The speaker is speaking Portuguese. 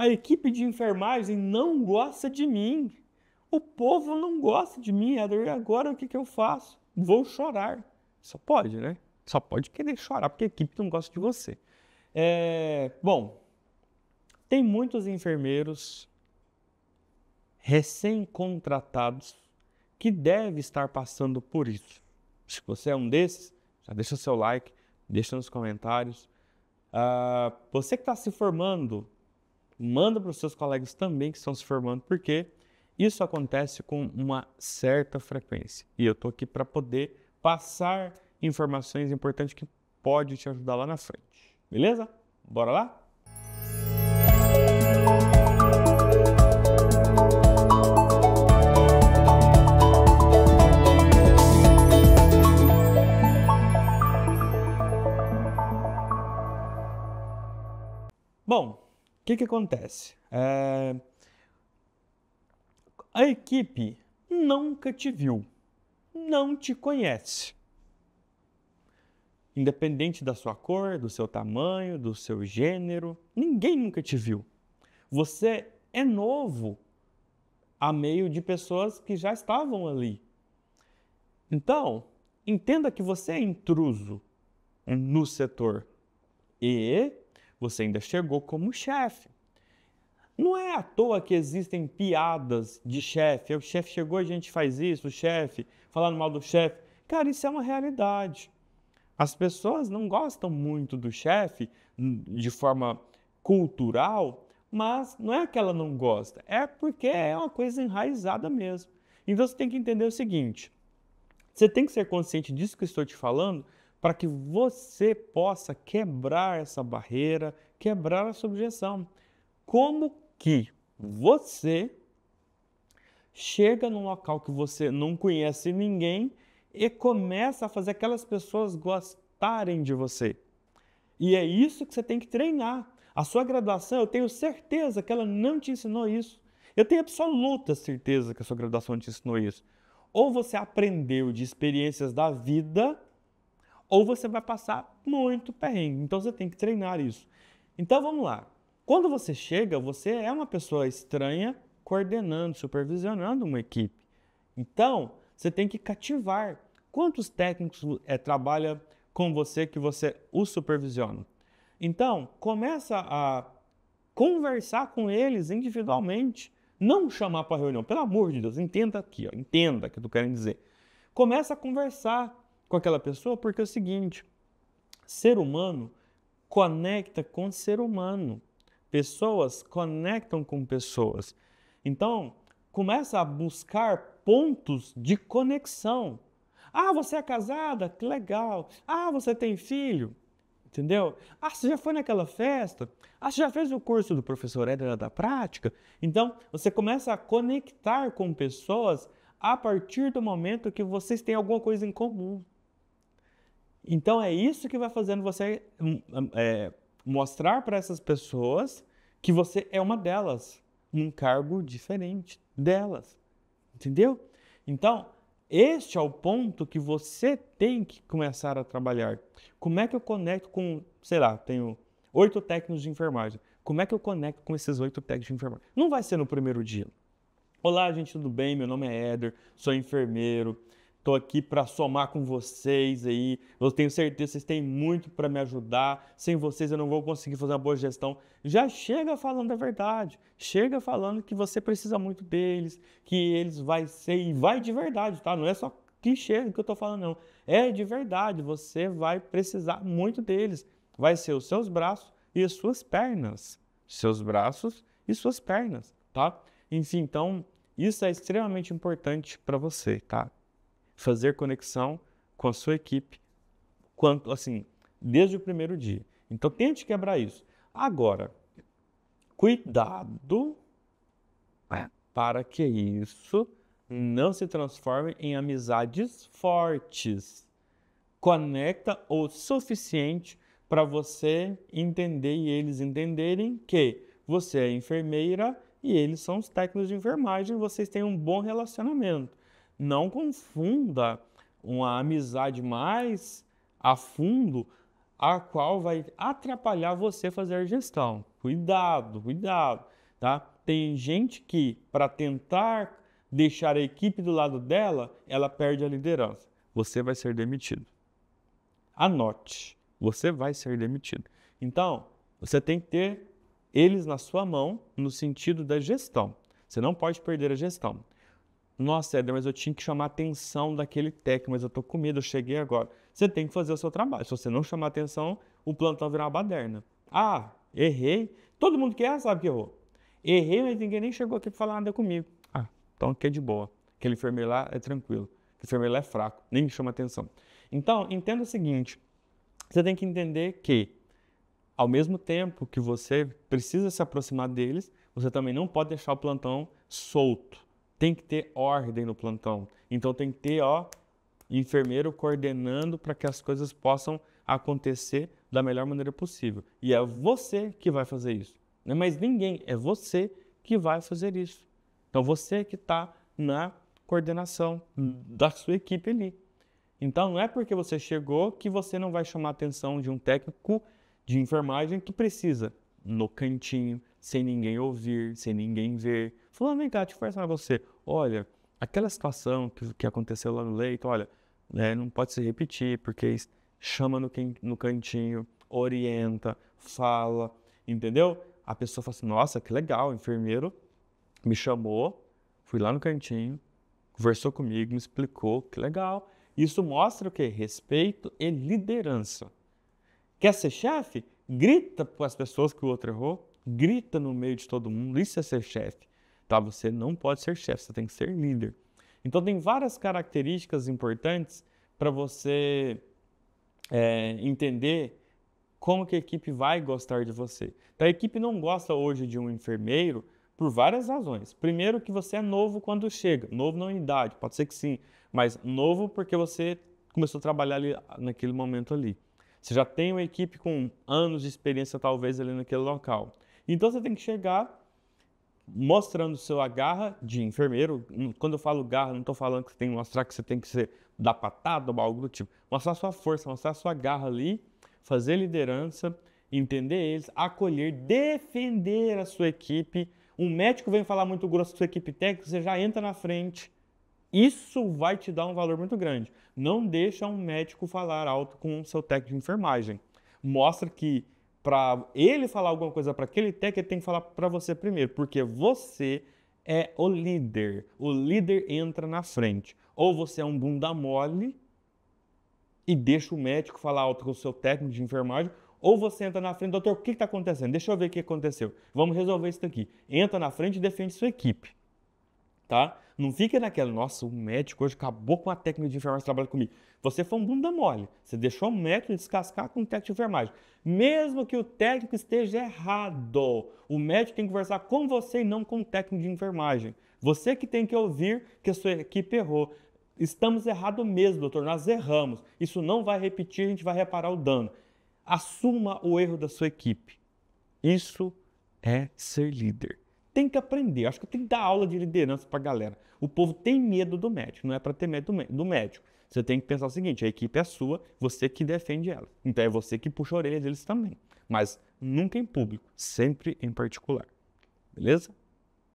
A equipe de enfermagem não gosta de mim. O povo não gosta de mim. Agora o que, que eu faço? Vou chorar. Só pode, né? Só pode querer chorar porque a equipe não gosta de você. É, bom, tem muitos enfermeiros recém-contratados que deve estar passando por isso. Se você é um desses, já deixa seu like, deixa nos comentários. Uh, você que está se formando, manda para os seus colegas também que estão se formando, porque isso acontece com uma certa frequência. E eu estou aqui para poder passar informações importantes que pode te ajudar lá na frente. Beleza? Bora lá? que, que acontece? É... A equipe nunca te viu, não te conhece. Independente da sua cor, do seu tamanho, do seu gênero, ninguém nunca te viu. Você é novo a meio de pessoas que já estavam ali. Então, entenda que você é intruso no setor e você ainda chegou como chefe. Não é à toa que existem piadas de chefe. O chefe chegou, a gente faz isso, o chefe, falando mal do chefe. Cara, isso é uma realidade. As pessoas não gostam muito do chefe hum, de forma cultural, mas não é que ela não gosta, é porque é uma coisa enraizada mesmo. Então você tem que entender o seguinte: você tem que ser consciente disso que estou te falando para que você possa quebrar essa barreira, quebrar a objeção. Como que você chega num local que você não conhece ninguém e começa a fazer aquelas pessoas gostarem de você? E é isso que você tem que treinar. A sua graduação, eu tenho certeza que ela não te ensinou isso. Eu tenho absoluta certeza que a sua graduação não te ensinou isso. Ou você aprendeu de experiências da vida ou você vai passar muito perrengue. Então você tem que treinar isso. Então vamos lá. Quando você chega, você é uma pessoa estranha coordenando, supervisionando uma equipe. Então, você tem que cativar. Quantos técnicos é, trabalha com você que você o supervisiona? Então, começa a conversar com eles individualmente. Não chamar para reunião, pelo amor de Deus, entenda aqui, ó, entenda o que eu estou querendo dizer. Começa a conversar com aquela pessoa, porque é o seguinte: ser humano conecta com ser humano. Pessoas conectam com pessoas. Então, começa a buscar pontos de conexão. Ah, você é casada? Que legal. Ah, você tem filho? Entendeu? Ah, você já foi naquela festa? Ah, você já fez o curso do professor Edra da prática? Então, você começa a conectar com pessoas a partir do momento que vocês têm alguma coisa em comum. Então é isso que vai fazendo você hum, hum, é, mostrar para essas pessoas que você é uma delas, num cargo diferente delas. Entendeu? Então, este é o ponto que você tem que começar a trabalhar. Como é que eu conecto com, sei lá, tenho oito técnicos de enfermagem. Como é que eu conecto com esses oito técnicos de enfermagem? Não vai ser no primeiro dia. Olá, gente, tudo bem? Meu nome é Éder, sou enfermeiro. Estou aqui para somar com vocês aí. Eu tenho certeza que vocês têm muito para me ajudar. Sem vocês eu não vou conseguir fazer uma boa gestão. Já chega falando a verdade. Chega falando que você precisa muito deles, que eles vai ser e vai de verdade, tá? Não é só clichê que eu estou falando não. É de verdade, você vai precisar muito deles. Vai ser os seus braços e as suas pernas. Seus braços e suas pernas, tá? Enfim, então isso é extremamente importante para você, tá? fazer conexão com a sua equipe, quanto assim, desde o primeiro dia. Então tente quebrar isso. Agora, cuidado é. para que isso não se transforme em amizades fortes. Conecta o suficiente para você entender e eles entenderem que você é enfermeira e eles são os técnicos de enfermagem, vocês têm um bom relacionamento não confunda uma amizade mais a fundo, a qual vai atrapalhar você fazer a gestão. Cuidado, cuidado, tá? Tem gente que, para tentar deixar a equipe do lado dela, ela perde a liderança. Você vai ser demitido. Anote, você vai ser demitido. Então, você tem que ter eles na sua mão no sentido da gestão. Você não pode perder a gestão. Nossa, Éder, mas eu tinha que chamar a atenção daquele técnico, mas eu tô com medo, eu cheguei agora. Você tem que fazer o seu trabalho. Se você não chamar a atenção, o plantão virar uma baderna. Ah, errei. Todo mundo que erra sabe que errou. Errei, mas ninguém nem chegou aqui pra falar nada comigo. Ah, então aqui é de boa. Aquele enfermeiro lá é tranquilo. Aquele enfermeiro lá é fraco, nem me chama atenção. Então, entenda o seguinte. Você tem que entender que, ao mesmo tempo que você precisa se aproximar deles, você também não pode deixar o plantão solto. Tem que ter ordem no plantão. Então tem que ter, ó, enfermeiro coordenando para que as coisas possam acontecer da melhor maneira possível. E é você que vai fazer isso. Não é mais ninguém, é você que vai fazer isso. Então você que está na coordenação da sua equipe ali. Então não é porque você chegou que você não vai chamar a atenção de um técnico de enfermagem que precisa no cantinho, sem ninguém ouvir, sem ninguém ver. Falando, vem cá, deixa eu conversar com você. Olha, aquela situação que, que aconteceu lá no leito, olha, né, não pode se repetir, porque chama no, no cantinho, orienta, fala, entendeu? A pessoa fala assim, nossa, que legal, o enfermeiro me chamou, fui lá no cantinho, conversou comigo, me explicou, que legal. Isso mostra o quê? Respeito e liderança. Quer ser chefe? Grita para as pessoas que o outro errou grita no meio de todo mundo, isso é ser chefe. Tá? Você não pode ser chefe, você tem que ser líder. Então tem várias características importantes para você é, entender como que a equipe vai gostar de você. Então, a equipe não gosta hoje de um enfermeiro por várias razões. Primeiro que você é novo quando chega, novo não unidade. idade, pode ser que sim, mas novo porque você começou a trabalhar ali, naquele momento ali. Você já tem uma equipe com anos de experiência talvez ali naquele local. Então você tem que chegar mostrando sua seu agarra de enfermeiro. Quando eu falo garra, não estou falando que você tem que mostrar que você tem que ser dar patada ou algo do tipo. Mostrar sua força, mostrar sua garra ali, fazer liderança, entender eles, acolher, defender a sua equipe. Um médico vem falar muito grosso com sua equipe técnica, você já entra na frente. Isso vai te dar um valor muito grande. Não deixa um médico falar alto com o seu técnico de enfermagem. Mostra que para ele falar alguma coisa para aquele técnico, ele tem que falar para você primeiro, porque você é o líder. O líder entra na frente. Ou você é um bunda mole e deixa o médico falar alto com o seu técnico de enfermagem, ou você entra na frente, doutor, o que está acontecendo? Deixa eu ver o que aconteceu. Vamos resolver isso daqui. Entra na frente e defende sua equipe. Tá? Não fica naquela, nossa, o médico hoje acabou com a técnica de enfermagem trabalhando trabalha comigo. Você foi um bunda mole. Você deixou o médico descascar com o técnico de enfermagem. Mesmo que o técnico esteja errado, o médico tem que conversar com você e não com o técnico de enfermagem. Você que tem que ouvir que a sua equipe errou. Estamos errados mesmo, doutor. Nós erramos. Isso não vai repetir, a gente vai reparar o dano. Assuma o erro da sua equipe. Isso é ser líder tem que aprender. acho que tem que dar aula de liderança para a galera. O povo tem medo do médico, não é para ter medo do médico. Você tem que pensar o seguinte: a equipe é sua, você que defende ela. Então é você que puxa a orelha deles também. Mas nunca em público, sempre em particular. Beleza?